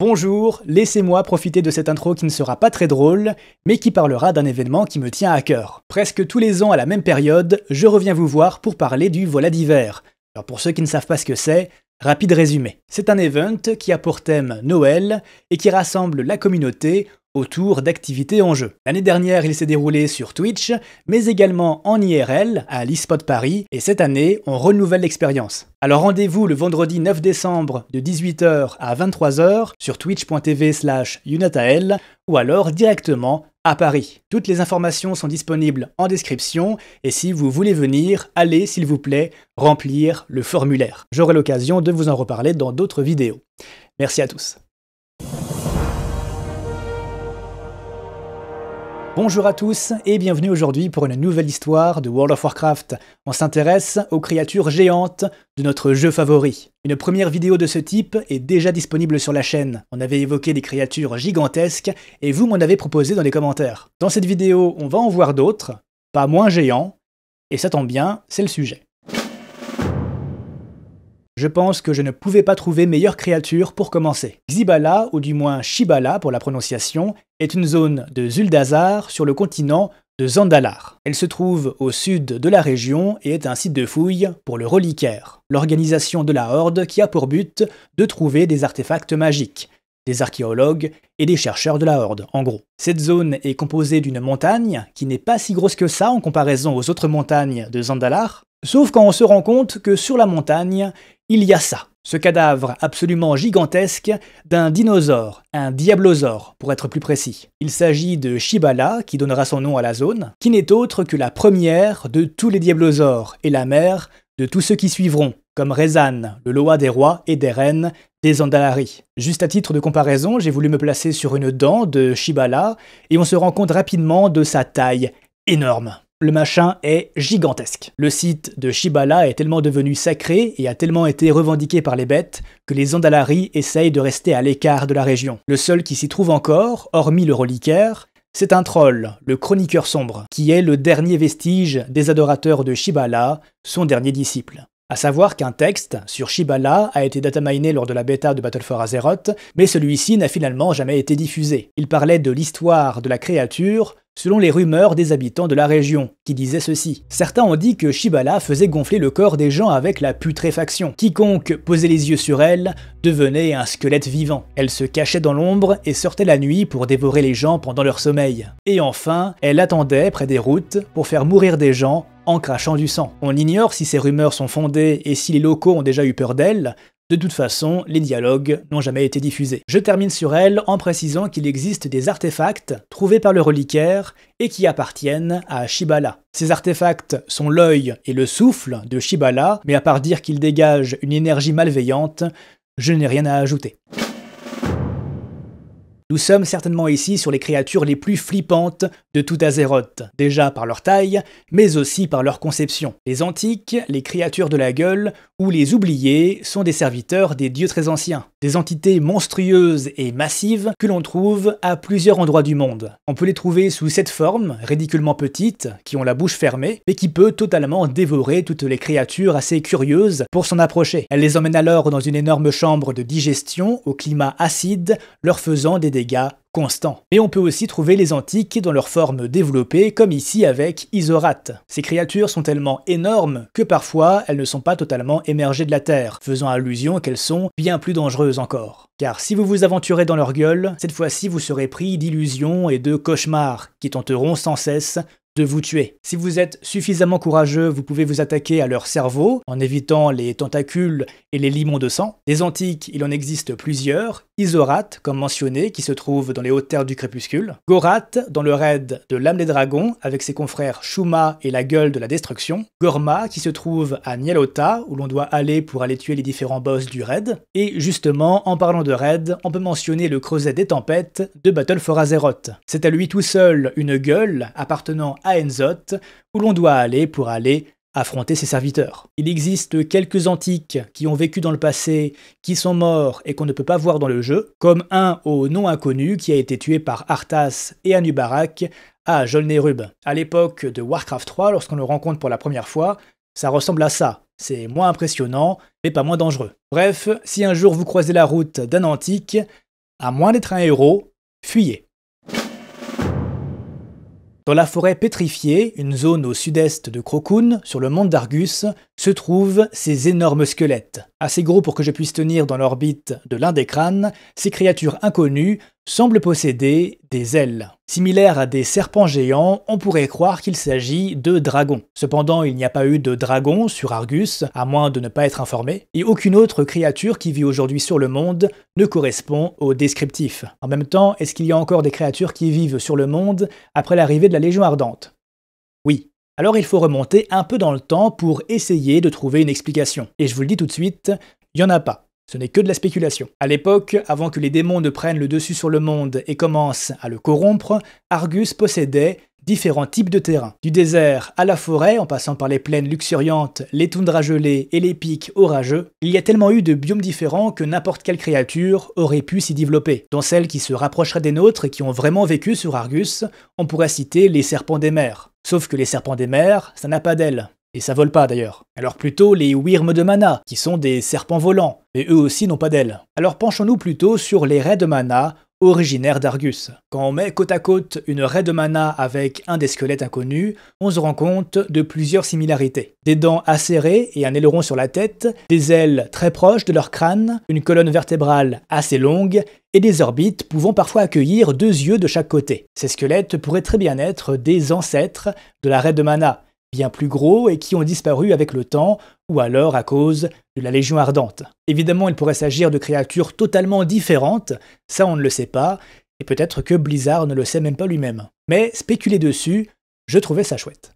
Bonjour, laissez-moi profiter de cette intro qui ne sera pas très drôle, mais qui parlera d'un événement qui me tient à cœur. Presque tous les ans à la même période, je reviens vous voir pour parler du Voilà d'hiver. Alors pour ceux qui ne savent pas ce que c'est, rapide résumé. C'est un event qui a pour thème Noël et qui rassemble la communauté autour d'activités en jeu. L'année dernière, il s'est déroulé sur Twitch, mais également en IRL à l'eSpot Paris, et cette année, on renouvelle l'expérience. Alors rendez-vous le vendredi 9 décembre de 18h à 23h sur twitch.tv slash unatael ou alors directement à Paris. Toutes les informations sont disponibles en description et si vous voulez venir, allez s'il vous plaît remplir le formulaire. J'aurai l'occasion de vous en reparler dans d'autres vidéos. Merci à tous. Bonjour à tous et bienvenue aujourd'hui pour une nouvelle histoire de World of Warcraft. On s'intéresse aux créatures géantes de notre jeu favori. Une première vidéo de ce type est déjà disponible sur la chaîne. On avait évoqué des créatures gigantesques et vous m'en avez proposé dans les commentaires. Dans cette vidéo, on va en voir d'autres, pas moins géants, et ça tombe bien, c'est le sujet. Je pense que je ne pouvais pas trouver meilleure créature pour commencer. Xibala, ou du moins Shibala pour la prononciation, est une zone de Zuldazar sur le continent de Zandalar. Elle se trouve au sud de la région et est un site de fouille pour le reliquaire, l'organisation de la Horde qui a pour but de trouver des artefacts magiques, des archéologues et des chercheurs de la Horde, en gros. Cette zone est composée d'une montagne qui n'est pas si grosse que ça en comparaison aux autres montagnes de Zandalar, sauf quand on se rend compte que sur la montagne, il y a ça. Ce cadavre absolument gigantesque d'un dinosaure, un diablosaure pour être plus précis. Il s'agit de Shibala, qui donnera son nom à la zone, qui n'est autre que la première de tous les diablosaures et la mère de tous ceux qui suivront, comme Rezan, le Loa des rois et des reines des Andalari. Juste à titre de comparaison, j'ai voulu me placer sur une dent de Shibala et on se rend compte rapidement de sa taille énorme. Le machin est gigantesque. Le site de Shibala est tellement devenu sacré et a tellement été revendiqué par les bêtes que les Andalari essayent de rester à l'écart de la région. Le seul qui s'y trouve encore, hormis le reliquaire, c'est un troll, le chroniqueur sombre, qui est le dernier vestige des adorateurs de Shibala, son dernier disciple. À savoir qu'un texte sur Shibala a été dataminé lors de la bêta de Battle for Azeroth, mais celui-ci n'a finalement jamais été diffusé. Il parlait de l'histoire de la créature selon les rumeurs des habitants de la région, qui disaient ceci. Certains ont dit que Shibala faisait gonfler le corps des gens avec la putréfaction. Quiconque posait les yeux sur elle devenait un squelette vivant. Elle se cachait dans l'ombre et sortait la nuit pour dévorer les gens pendant leur sommeil. Et enfin, elle attendait près des routes pour faire mourir des gens en crachant du sang. On ignore si ces rumeurs sont fondées et si les locaux ont déjà eu peur d'elle, de toute façon, les dialogues n'ont jamais été diffusés. Je termine sur elle en précisant qu'il existe des artefacts trouvés par le reliquaire et qui appartiennent à Shibala. Ces artefacts sont l'œil et le souffle de Shibala, mais à part dire qu'ils dégagent une énergie malveillante, je n'ai rien à ajouter. Nous sommes certainement ici sur les créatures les plus flippantes de tout Azeroth, déjà par leur taille, mais aussi par leur conception. Les antiques, les créatures de la gueule ou les oubliés sont des serviteurs des dieux très anciens des entités monstrueuses et massives que l'on trouve à plusieurs endroits du monde. On peut les trouver sous cette forme, ridiculement petite, qui ont la bouche fermée, mais qui peut totalement dévorer toutes les créatures assez curieuses pour s'en approcher. Elle les emmène alors dans une énorme chambre de digestion au climat acide, leur faisant des dégâts constant. Mais on peut aussi trouver les antiques dans leur forme développée, comme ici avec Isorate. Ces créatures sont tellement énormes que parfois elles ne sont pas totalement émergées de la Terre, faisant allusion qu'elles sont bien plus dangereuses encore. Car si vous vous aventurez dans leur gueule, cette fois-ci vous serez pris d'illusions et de cauchemars qui tenteront sans cesse de vous tuer. Si vous êtes suffisamment courageux, vous pouvez vous attaquer à leur cerveau en évitant les tentacules et les limons de sang. Des antiques, il en existe plusieurs. Isorat, comme mentionné, qui se trouve dans les hautes terres du crépuscule. Gorat, dans le raid de l'âme des dragons, avec ses confrères Shuma et la gueule de la destruction. Gorma, qui se trouve à Nielota où l'on doit aller pour aller tuer les différents boss du raid. Et justement, en parlant de raid, on peut mentionner le creuset des tempêtes de Battle for Azeroth. C'est à lui tout seul une gueule appartenant Enzot, où l'on doit aller pour aller affronter ses serviteurs. Il existe quelques antiques qui ont vécu dans le passé, qui sont morts et qu'on ne peut pas voir dans le jeu, comme un au nom inconnu qui a été tué par Arthas et Anubarak à Jolnérub. À l'époque de Warcraft 3, lorsqu'on le rencontre pour la première fois, ça ressemble à ça. C'est moins impressionnant, mais pas moins dangereux. Bref, si un jour vous croisez la route d'un antique, à moins d'être un héros, fuyez. Dans la forêt pétrifiée, une zone au sud-est de Crocoun, sur le mont d'Argus, se trouvent ces énormes squelettes assez gros pour que je puisse tenir dans l'orbite de l'un des crânes, ces créatures inconnues semblent posséder des ailes. Similaires à des serpents géants, on pourrait croire qu'il s'agit de dragons. Cependant, il n'y a pas eu de dragons sur Argus, à moins de ne pas être informé, et aucune autre créature qui vit aujourd'hui sur le monde ne correspond au descriptif. En même temps, est-ce qu'il y a encore des créatures qui vivent sur le monde après l'arrivée de la Légion Ardente alors il faut remonter un peu dans le temps pour essayer de trouver une explication. Et je vous le dis tout de suite, il n'y en a pas. Ce n'est que de la spéculation. À l'époque, avant que les démons ne prennent le dessus sur le monde et commencent à le corrompre, Argus possédait différents types de terrains. Du désert à la forêt, en passant par les plaines luxuriantes, les toundras gelées et les pics orageux, il y a tellement eu de biomes différents que n'importe quelle créature aurait pu s'y développer. Dans celles qui se rapprocheraient des nôtres et qui ont vraiment vécu sur Argus, on pourrait citer les serpents des mers, Sauf que les serpents des mers, ça n'a pas d'ailes. Et ça vole pas d'ailleurs. Alors plutôt les Wyrmes de Mana, qui sont des serpents volants, mais eux aussi n'ont pas d'ailes. Alors penchons-nous plutôt sur les raies de Mana, originaires d'Argus. Quand on met côte à côte une raie de mana avec un des squelettes inconnus, on se rend compte de plusieurs similarités. Des dents acérées et un aileron sur la tête, des ailes très proches de leur crâne, une colonne vertébrale assez longue et des orbites pouvant parfois accueillir deux yeux de chaque côté. Ces squelettes pourraient très bien être des ancêtres de la raie de Mana, bien plus gros et qui ont disparu avec le temps, ou alors à cause de la Légion ardente. Évidemment, il pourrait s'agir de créatures totalement différentes, ça on ne le sait pas, et peut-être que Blizzard ne le sait même pas lui-même. Mais spéculer dessus, je trouvais ça chouette.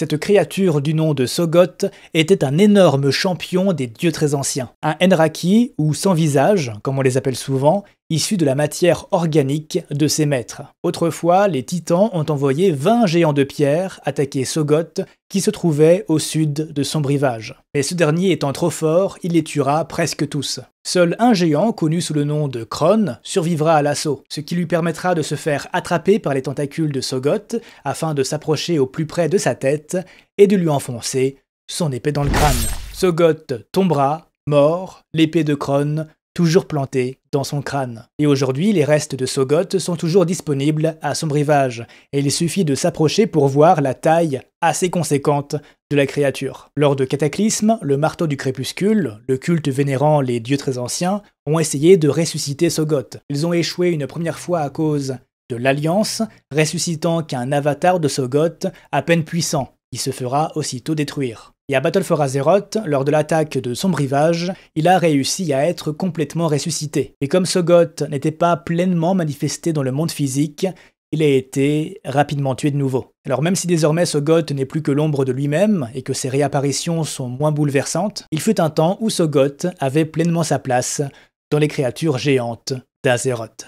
Cette créature du nom de Sogoth était un énorme champion des dieux très anciens. Un Enraki, ou sans visage, comme on les appelle souvent, issus de la matière organique de ses maîtres. Autrefois, les Titans ont envoyé 20 géants de pierre attaquer Sogoth, qui se trouvait au sud de son brivage. Mais ce dernier étant trop fort, il les tuera presque tous. Seul un géant, connu sous le nom de Kron, survivra à l'assaut, ce qui lui permettra de se faire attraper par les tentacules de Sogoth afin de s'approcher au plus près de sa tête et de lui enfoncer son épée dans le crâne. Sogoth tombera, mort, l'épée de Kron toujours planté dans son crâne. Et aujourd'hui, les restes de Sogoth sont toujours disponibles à son rivage, et il suffit de s'approcher pour voir la taille assez conséquente de la créature. Lors de Cataclysme, le marteau du crépuscule, le culte vénérant les dieux très anciens, ont essayé de ressusciter Sogoth. Ils ont échoué une première fois à cause de l'Alliance, ressuscitant qu'un avatar de Sogoth à peine puissant, il se fera aussitôt détruire. Et à Battle for Azeroth, lors de l'attaque de son il a réussi à être complètement ressuscité. Et comme Sogoth n'était pas pleinement manifesté dans le monde physique, il a été rapidement tué de nouveau. Alors même si désormais Sogoth n'est plus que l'ombre de lui-même et que ses réapparitions sont moins bouleversantes, il fut un temps où Sogoth avait pleinement sa place dans les créatures géantes d'Azeroth.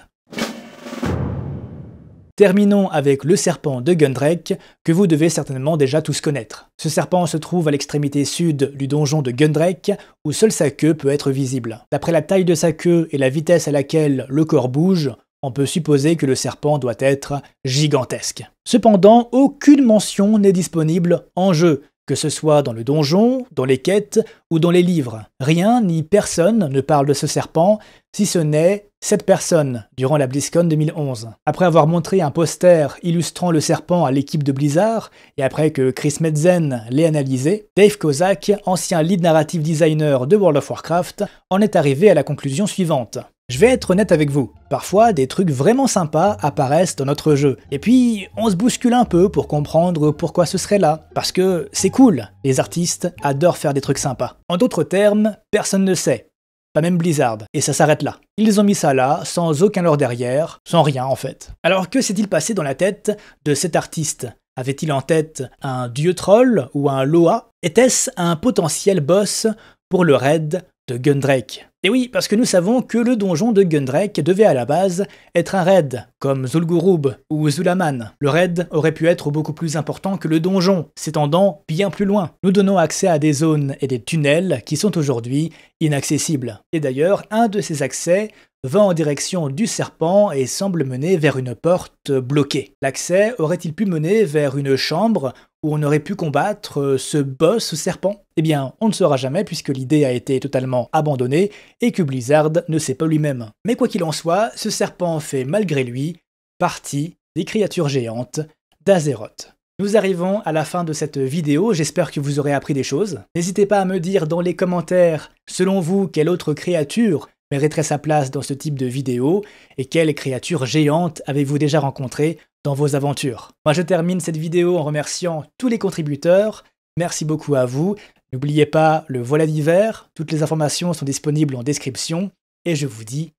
Terminons avec le serpent de Gundrek, que vous devez certainement déjà tous connaître. Ce serpent se trouve à l'extrémité sud du donjon de Gundrek, où seule sa queue peut être visible. D'après la taille de sa queue et la vitesse à laquelle le corps bouge, on peut supposer que le serpent doit être gigantesque. Cependant, aucune mention n'est disponible en jeu, que ce soit dans le donjon, dans les quêtes ou dans les livres. Rien ni personne ne parle de ce serpent, si ce n'est cette personne, durant la BlizzCon 2011. Après avoir montré un poster illustrant le serpent à l'équipe de Blizzard, et après que Chris Metzen l'ait analysé, Dave Kozak, ancien lead narrative designer de World of Warcraft, en est arrivé à la conclusion suivante. Je vais être honnête avec vous, parfois des trucs vraiment sympas apparaissent dans notre jeu, et puis on se bouscule un peu pour comprendre pourquoi ce serait là, parce que c'est cool, les artistes adorent faire des trucs sympas. En d'autres termes, personne ne sait, pas même Blizzard, et ça s'arrête là. Ils ont mis ça là, sans aucun lore derrière, sans rien en fait. Alors que s'est-il passé dans la tête de cet artiste Avait-il en tête un dieu troll ou un Loa Était-ce un potentiel boss pour le raid de Gundrake et oui, parce que nous savons que le donjon de Gundrek devait à la base être un raid, comme Zul'Gurub ou Zulaman. Le raid aurait pu être beaucoup plus important que le donjon, s'étendant bien plus loin. Nous donnons accès à des zones et des tunnels qui sont aujourd'hui inaccessibles. Et d'ailleurs, un de ces accès va en direction du serpent et semble mener vers une porte bloquée. L'accès aurait-il pu mener vers une chambre où on aurait pu combattre euh, ce boss serpent Eh bien, on ne saura jamais puisque l'idée a été totalement abandonnée et que Blizzard ne sait pas lui-même. Mais quoi qu'il en soit, ce serpent fait malgré lui partie des créatures géantes d'Azeroth. Nous arrivons à la fin de cette vidéo, j'espère que vous aurez appris des choses. N'hésitez pas à me dire dans les commentaires, selon vous, quelle autre créature mériterait sa place dans ce type de vidéo et quelles créatures géantes avez-vous déjà rencontrées dans vos aventures. Moi je termine cette vidéo en remerciant tous les contributeurs, merci beaucoup à vous, n'oubliez pas le voilà d'hiver, toutes les informations sont disponibles en description et je vous dis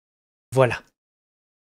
voilà.